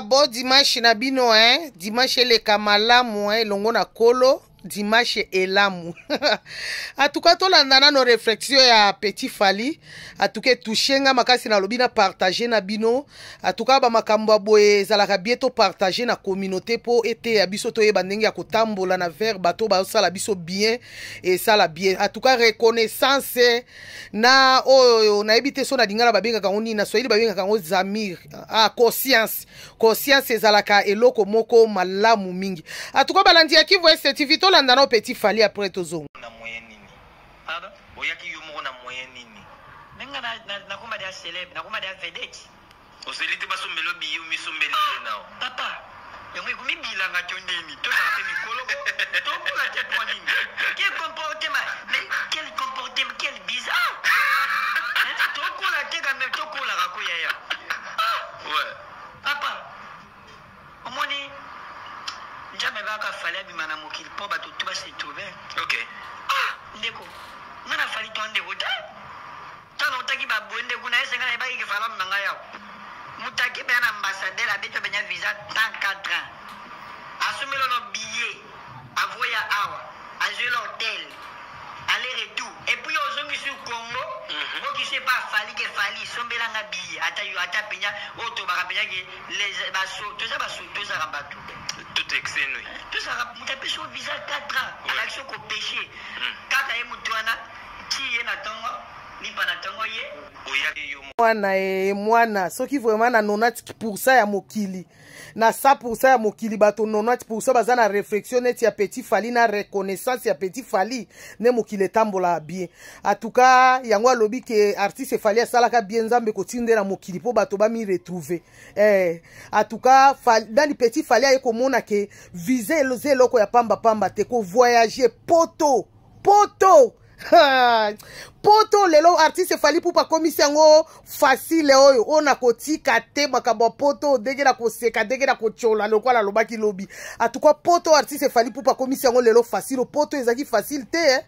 bababo dimanshe na bino eh dimanshe eleka malamu eh elongo na kolo dimashe elamu atuka tolanda nano reflexion ya petit fali atuka etushe nga makasi nalobi na partage na bino atuka bamakambo ya boye ezalaka bie topartage na communauté mpo eteya biso toyeba ndenge ya kotambola na vers bato bazosala biso bien esala bien atuka reconnaissance na oyo oh, nayebi te so nalingana babengaka yango nini na swahili babengaka yango zamir ah, conscience conscience ezalaka eloko moko malamu mingi atuka balandi ya kivu estetv tokolanda na petit fali après tozonga na moyen nini pardon oyaki yo moko na moyen nini ndenge nakóma dia célèbre nakóma dia vedete ozeli te basombeli obi yo misombeli ye nao papa yango ekomibilanga to ndeni tozala te mikolo tokola te po nini quel comportement mais quel comportement quel bizarre tokola te ka me tokolaka koyaya papa omoni nzambe baka fali abima na mokili mpo bato tu basetrouve ah ndeko nga na fali to ndeko te tana otaki baboye ndeko na yese nga na yebaki ke falamu na ngai awa moto akebeya na ambasadere abeto abenya visa tan 4 ans asomelono billet avoya awa azwi l'hotel aller retour epuis ozongisi congo mhm. okisi epa afali ke fali esombelanga billet ata yo ata penya oyo tobaka mpenyake toza basoto ezaka bato totekise noi tozalaka moto apeso visa 4 ans alakisi kopeshe kaka ye moto wana ti ye na ntongo lipa na ntongo ye mwana e mwana soki vraiment na 90 pourcent ya mokili na 100 pourcent ya mokili bato 90 pourcent baza na réflexion neti ya petit fali na reconnaissance ya petit fali nde mokili etambola bien atuka yango alobi ke artiste fali asalaka bien nzambe kotindela mokili mpo bato bamiretrouve eh, atuka nani petit fali aye komona ke vize eza eloko ya pambapamba te kovoyage poto poto poto lelo artiste efali mpupa akomisi yango fasile oyo oyo nakotika te makambo ya poto oyo ndenge na koseka ndenge na kotyola lokola alobaki lobi atukwa poto artiste efali mpupa akomisi yango lelo fasile poto ezalaki fasile te eh?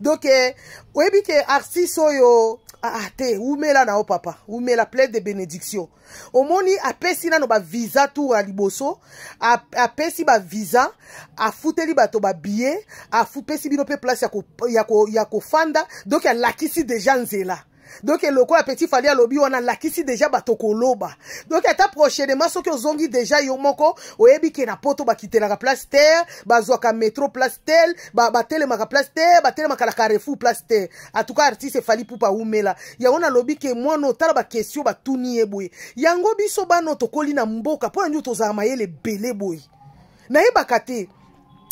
donk eh, oyebi ke artiste oyo aa ah, ah, te umela na yo papa umela plein de bénédiction omoni apesi nano baviza tour ya liboso apesi baviza afuteli bato babillet apesi bino mpe place ya kofanda ko, ko donc alakisi deja nzela donc eloko ya petit fali alobi wana alakisi deja bato koloba donc ata prochainement soki ozongi deja yo moko oyebi ke na poto bakitelaka place terre bazwaka metro place tel batelemaka place terre batelemaka na carrefour place terre antouka artiste efali pupa aumela yango nalobi ke mwana otala bakestio batuni ye boye yango biso bana tokoli na mboka mpo na ndio tozala mayele ebele boye nayebaka te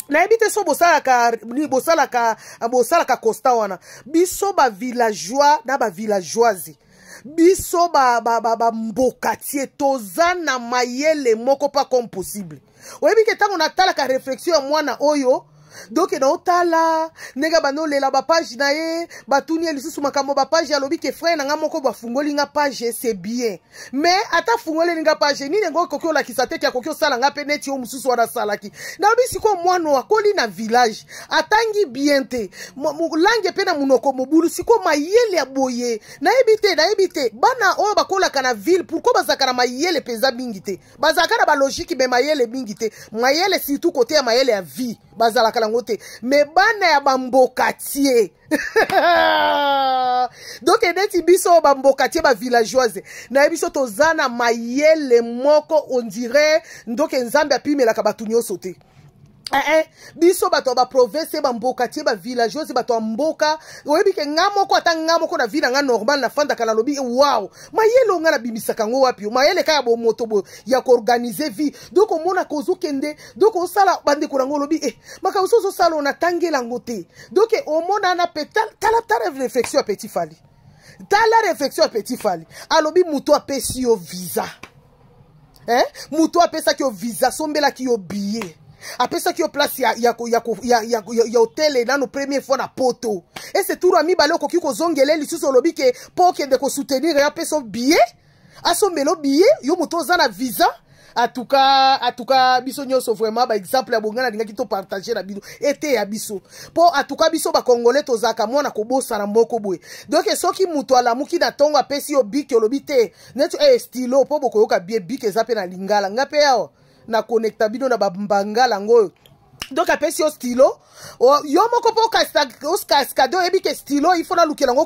nayebi te so bosalaka bosalaka bosalaka constat wana biso bavillageois na bavillageoise biso bambokatier ba, ba, ba, toza na mayele moko mpa comme possible oyebi ke ntango natalaka réflexion ya mwana oyo dokende otala ndenge banda olela bapage na ye batuni ye lisusu makambo bapage alobi ke frere na ngai moko bafungoli nga page c'est bien me ata fungoleli nga page nini yango akoki olakisa te ke akoki osala nga mpe neti yo mosusu wana asalaki nalobi sikoyo mwana akoli na village atangi bien te lange mpe na monoko mobulu sikoyo mayele ya boye nayebi te nayebi te bana oyo bakolaka na ville pourkui bazalaka na mayele mpenza mingi te bazalaka na balogike me mayele mingi te mayele surtout kote ya mayele ya vie bazalaka basala yango te me bana ya bamboka tie donk eneti biso oyo bamboka tie bavillageoise nayebi so toza na mayele moko ondire ndoke nzambe apimelaka bato nyonso te ee eh, eh. biso bato ya baprovince ye bamboka tie bavillageoise bato ya mboka oyebi ke nga moko ata nga moko na vi na nga normal nafandaka nalobi eh, wow mayele nga nabimisaka yango wapi mayele kaka bomoto boyo ya koorganize vie donk omona kozokende donk osala bandeko nango olobi e eh, makambo so ozosala onatangela yango te donk omona na pe tala tala réflexion ya petit fali tala réflexion ya petit fali alobi moto apesi yo visa eh? moto apesaki yo visa asombelaki yo billet apesaki yo place ya, ya, ya, ya, ya, ya, ya otele nano première fois na poto ese turu ya mibale okoki kozongele lisusu olobi ke mpo okende kosoutenir ye apesa billet asombela billet yo moto oza na visa atuka atuka biso nyonso vraiment baexemple ya bongana alingaki topartage na bino ete ya biso mpo atuka biso bakongole tozalaka mwana kobosana moko boye donk soki moto alamuki na ntongo apesi yo bike olobi te neti e hey, stilo mpo bokoyoka bie bike eza mpe na lingala nga mpe awa na connecta bino na bambangala yango oyo donc apesi yo stilo yo moko mpo oskade oyebi ke stilo ifo nalukela yango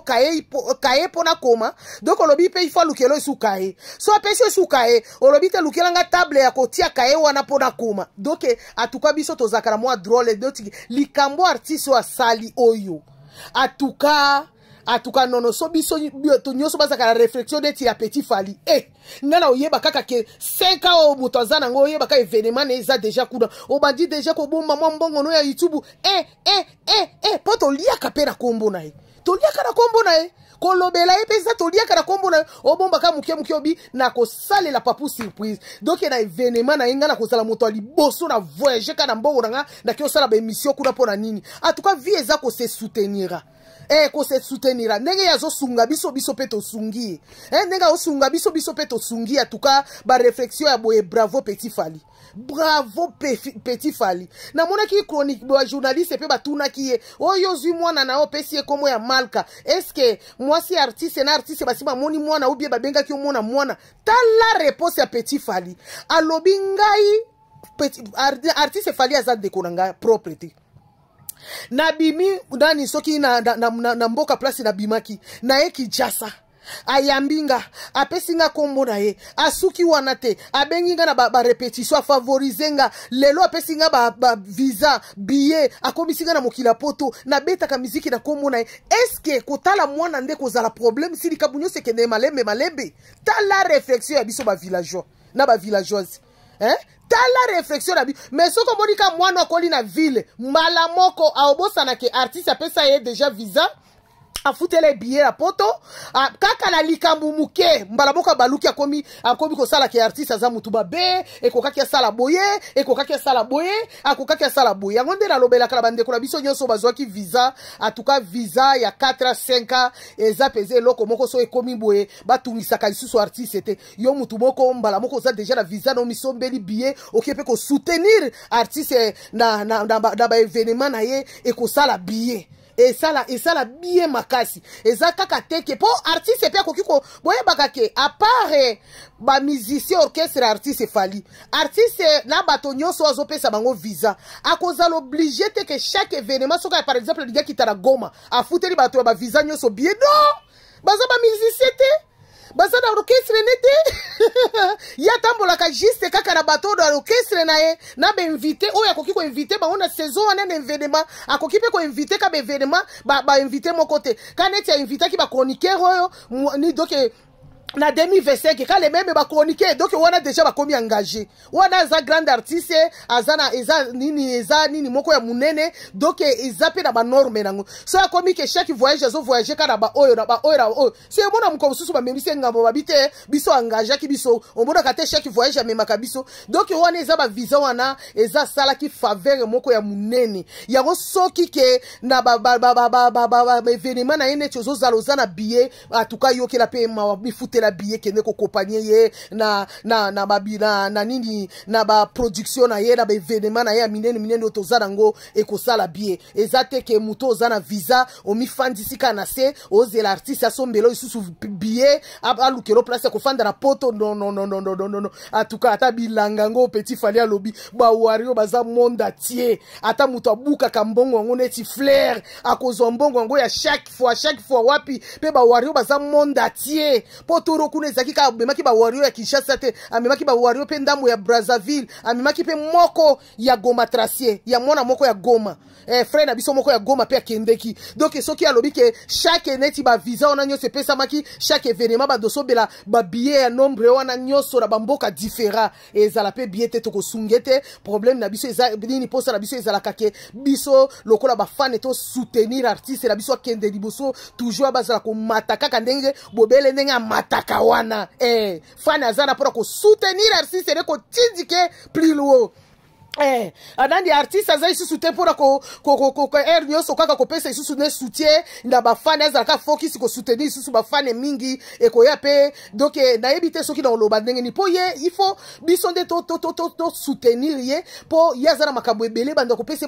kaye mpona koma donc olobi mpe ifo alukela esu kaye so apesi yo esu kaye olobi te lukelanga table ya kotia kaye wana mpona koma donc atuka biso tozalaka na mwa drole likambo artiste oyo asali oyo atuka atukanono so biso to nyonso bazalaka na réflexion neti ya petit fali e eh, nga na oyeba kaka ke 5 oyo moto aza nango oyeba ka événement na eza déjà kuna obandi déjà kobomba mwa mbongono ya youtube e eh, e eh, e eh, mpo eh, toliaka mpe na nkombo na ye toliaka na nkombo na ye kolobela ye mpe eza toliaka na nkombo na ye obombaka moke moke obi na kosalela papu surprise donk na evenema na ye nga na kozala moto ya liboso na voyage ka na mbongo na nga nake osala baémission kuna mpo na nini en tout cas vie eza kose soutenira e eh, kosesutenira ndenge azosunga biso biso mpe tosungi ye eh, e ndenge azosunga biso biso mpe tosungi ye atuka bareflexio ya boye eh, bravo petit fali bravo petit fali namonaki chronique bajournaliste mpe batunaki ye oyo ozwi mwana na yo opesi ye komo ya malka eske mwasi artiste na artiste basi bamoni mwana obie babengaki yo mwana mwana tala repose ya petit fali alobi ngai artiste fali aza ndeko na ngai propre te nabimi nani soki na, na, na, na, na mboka place nabimaki naye kijasa ayambi nga apesi nga nkombo na ye asuki wana te abengi nga na barepetition ba, ba afavorize nga lelo apesi nga baviza ba, ba billet akomisi nga na mokila poto nabetaka miziki na nkombo na ye eske kotala mwana nde kozala problème si likambo nyonso ekende malembe malembe tala réflexion ya biso bavillageois na bavillageoise eh? tala reflexion na biso me soki omoni ka mwana okoli na ville mbala moko aobosanake artiste apesa ye deja visa afutela ebille ya poto kaka na likambo moke mbala moko abaluki akomi akomi kosalaka artiste aza motu mabe ekokaki asala boye ekokaki asala boye akokaki asala boye yango nde nalobelaka na bandeko na biso nyonso bazwaki visa atuka visa ya 4 5 eza mpenza eloko moko so ekomi boye batungisaka lisusu artiste te yo motu moko mbala moko oza deja na visa na omisombeli bille okie mpe kosoutenir artiste na, na, na, na, na baevenema na ye ekosala bille esala esala bien makasi eza kaka teke mpo artiste mpe akoki boyebaka ke apart eh, bamusicien orchestre artiste efali artiste na bato nyonso azopesa bango visa akozala oblige te ke chaque événement soki par exemple alingaki tala goma afuteli bato ya bavisa nyonso bie no baza bamusicien te baza na orkestre nete ye atambolaka juste kaka na bato oyo na orkestre na ye na bainvite oyo akoki koinvite bango na saison wana na événement akoki mpe koinvite ka baévénement bainvite moko te ka neti ainvitaki bachroniqueur oyo ni doke na 2025 kala meme bakomunike donc wana déjà bakomi engage wana aza grande artiste aza na eza nini eza nini moko ya monene donc eza mpe na banorme nango so akomi ke chaque voyage azovoyage kaka na baoyo na baoyo na baoyo so emona moko mosusu bamemisi engambo babi te biso angageaki biso omonaka te chaque voyage amemaka biso donc wana eza bavisa wana eza asalaki favere moko ya monene yango soki ke na baévénement na ye neti ozozala oza na billet atuka yokela mpe mawa mifute kotela biye ekende kokopanye ye na, na, na, babi, na, na nini na baproduction na ye na baevenema na ye ya minene minene oyo toza nango ekosala biye eza te ke moto oza na visa omifandisi ka na se ozela artiste asombela lisusu biye alukela place ya kofandana poto nonononononono atuka ata bilanga yango petit fali alobi bawari oyo baza monda tie ata moto abukaka mbongo yango neti flaire akozwa mbongo yango ya chaque fois chaque fois wapi mpe bawari oyo baza monda tie mpo motoro kuna ezalaki kaka amemaki bawario ya kinshasa te amemaki bawario mpe ndambo ya brazzaville amemaki mpe moko ya goma tracier ya mwana moko ya goma eh, frere na biso moko ya goma mpe akendeki donk soki alobi ke chaque neti bavisa wana nyonso epesamaki chaque événement bandosobela babille ya nombre wana nyonso na bamboka différent ezala mpe bie te tokosunge te problème na biso eza nini mposa na biso ezalaka ke biso lokola bafane tosoutenir artiste na biso akende liboso toujours bazala komata kaka ndenge bobele ndenge amata kaka wana e eh, fane aza na mpona kosutenir artiste ene kotindike pliluo Eh, anandi artiste aza lisusu te mpona aire nyonso kaka kopesa lisusu ne soutien na bafane azalaka fokisi kosoutenir lisusu bafane mingi ekoya mpe donk eh, nayebi te soki na oloba ndenge ni mpo ye ifo biso nde tosoutenir ye mpo ye aza na makambo ebele bandako pesa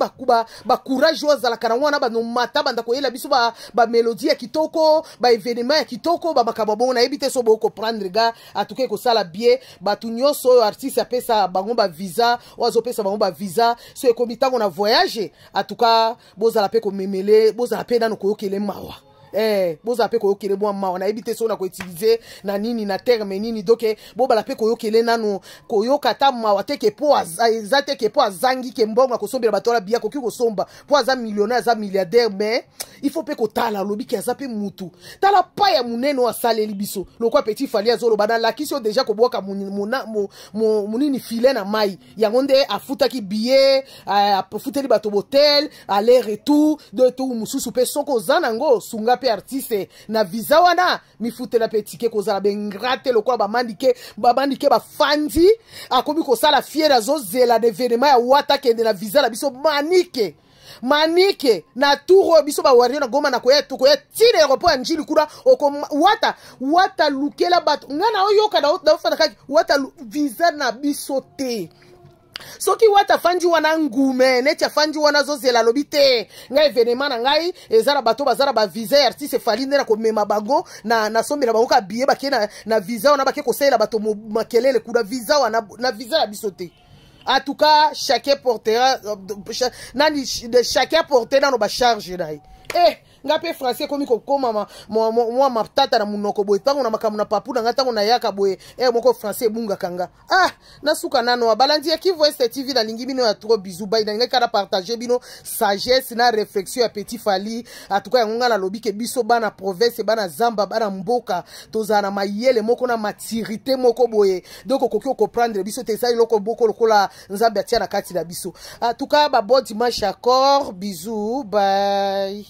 bacourage oyo azalaka na wana banomata bandako yela biso bamelodi ya kitoko baevenema ya kitoko bamakambo bongo nayebi te so bokocomprendre ga atuke kosala bie bato nyonso oyo artiste apesa bango bavisa oyo azopesa bango bavisa so ekomi ntango na voyage en tout cas bozala mpe komemele bozala mpe nano koyokele mawa eh, bozala mpe koyokele mwa mawa nayebi te soki na koutilize na nini na terme nini donke bobala mpe koyokele nano koyoka ata mawa teke po eza teke po azangi ke mbongo akosombela bato wana bia akoki kosomba mpo aza millionnaire aza milliardaire mais il faut mpe kotala alobi ke aza mpe mutu tala pa ya monene oyo asaleli biso lokwa petit fali azoloba nalakisi yo deja kobwaka monini filet na mai yango nde afutaki billet eh, afuteli bato botel aller retour de tout mosusu mpe soko oza nango sunga mpe artiste na viza wana mifutela mpe tike kozala bengrate lokola bamandike bamandike bafandi akomi kosala fiere azozela na evenema ya wata akende na viza na biso manike manike na tour oyo biso bawario na goma na koya tokoya ntina aéroport ya njili kuna oko wata wata lukela bato ngai naoyoka naofanda kaki wata viza na biso te soki wati afandi wana ngume neti afandi wana azozela alobi te ngai evenema na ngai eza na bato baza na bavisa ya artiste efali nde na komema bango na nasombela bango ka bie bake na, na visa wana bake kosalela bato makelele kuna visa wana na visa ya biso te en tout cas chacun portera euh, nani chacun porte nano bacharge na ye eh, nga mpe francais ekomi kokoma mwa matata na munoko boye ntango na makambo na papu na nga ntango nayaka boye ere eh, moko francais ebungaka nga ah nasuka nano ah, balandi ya kivu este tv nalingi bino ya tro bizu bai nalingaki kana partage bino sagesse na réflexion ya petit fali atuka ah, yango nga nalobi ke biso bana province bana zamba bana mboka tozala na mayele moko na maturité moko boye donc okoki okoprendre biso te eza eloko moko lokola nzambe atia na kati na biso atuka babon dimanche accord bizu bai